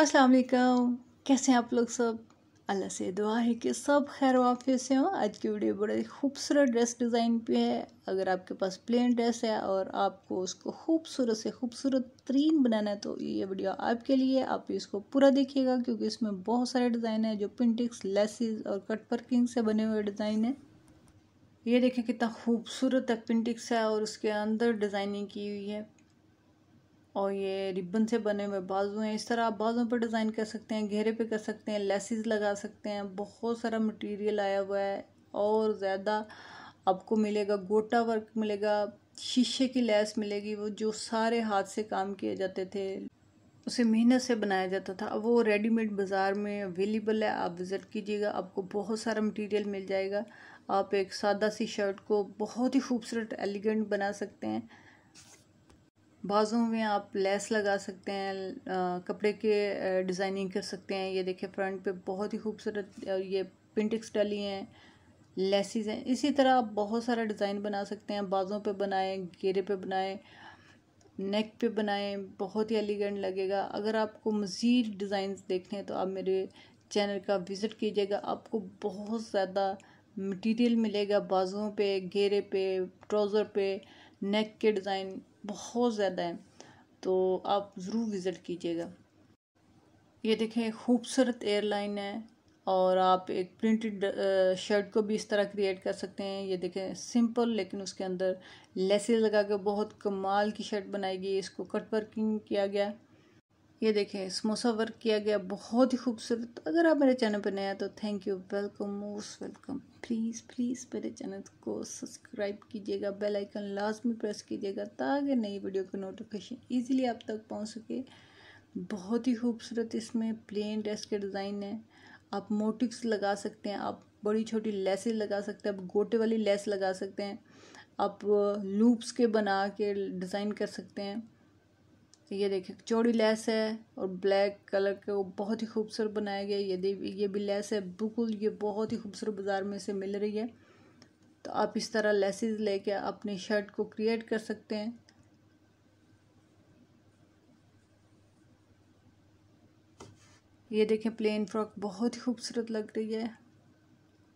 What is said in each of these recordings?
अस्सलाम वालेकुम कैसे हैं आप लोग सब अल्लाह से दुआ है कि सब खैर वाफे से हों आज की वीडियो बड़े खूबसूरत ड्रेस डिज़ाइन पे है अगर आपके पास प्लेन ड्रेस है और आपको उसको खूबसूरत से खूबसूरत तरीन बनाना है तो ये वीडियो आपके लिए आप इसको पूरा देखिएगा क्योंकि इसमें बहुत सारे डिज़ाइन है जो पिंटिक्स लेसिस और कट वर्किंग से बने हुए डिज़ाइन है ये देखें कितना खूबसूरत है पिंटिक्स है और उसके अंदर डिज़ाइनिंग की हुई है और ये रिबन से बने हुए बाजू हैं इस तरह आप बाजू पर डिज़ाइन कर सकते हैं घेरे पे कर सकते हैं लेसिस लगा सकते हैं बहुत सारा मटेरियल आया हुआ है और ज़्यादा आपको मिलेगा गोटा वर्क मिलेगा शीशे की लैस मिलेगी वो जो सारे हाथ से काम किए जाते थे उसे मेहनत से बनाया जाता था अब वो रेडीमेड बाज़ार में अवेलेबल है आप विज़िट कीजिएगा आपको बहुत सारा मटेरियल मिल जाएगा आप एक सादा सी शर्ट को बहुत ही खूबसूरत एलिगेंट बना सकते हैं बाजों में आप लेस लगा सकते हैं आ, कपड़े के डिज़ाइनिंग कर सकते हैं ये देखिए फ्रंट पे बहुत ही खूबसूरत ये पिंटिक्स डाली हैं लेसिस हैं इसी तरह आप बहुत सारा डिज़ाइन बना सकते हैं बाजों पे बनाएं घेरे पे बनाएं नेक पे बनाएं बहुत ही एलिगेंट लगेगा अगर आपको मज़ीद डिज़ाइन देखने तो आप मेरे चैनल का विज़िट कीजिएगा आपको बहुत ज़्यादा मटीरियल मिलेगा बाजुओं पे घेरे पे ट्राउज़र पे नेक के डिज़ाइन बहुत ज़्यादा हैं तो आप ज़रूर विज़िट कीजिएगा ये देखें खूबसूरत एयरलाइन है और आप एक प्रिंटेड शर्ट को भी इस तरह क्रिएट कर सकते हैं ये देखें सिंपल लेकिन उसके अंदर लेसेज लगा के बहुत कमाल की शर्ट बनाई गई इसको कट वर्किंग किया गया ये देखें समोसा वर्क किया गया बहुत ही खूबसूरत अगर आप मेरे चैनल पर हैं तो thank you welcome most welcome please please मेरे चैनल को सब्सक्राइब कीजिएगा बेल आइकन लाजमी प्रेस कीजिएगा ताकि नई वीडियो का नोटिफिकेशन इजीली आप तक पहुंच सके बहुत ही खूबसूरत इसमें प्लेन ड्रेस के डिज़ाइन है आप मोटिक्स लगा सकते हैं आप बड़ी छोटी लेसेस लगा सकते हैं आप गोटे वाली लेस लगा सकते हैं आप लूप्स के बना के डिज़ाइन कर सकते हैं ये देखें चौड़ी लेस है और ब्लैक कलर के वो बहुत ही खूबसूरत बनाया गया ये ये भी लेस है बिल्कुल ये बहुत ही खूबसूरत बाज़ार में से मिल रही है तो आप इस तरह लेसेस लेके अपने शर्ट को क्रिएट कर सकते हैं ये देखें प्लेन फ्रॉक बहुत ही खूबसूरत लग रही है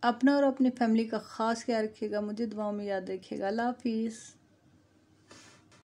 अपना और अपनी फैमिली का ख़ास ख्याल रखिएगा मुझे दुआओं में याद रखिएगा अल्लाह हाफिज़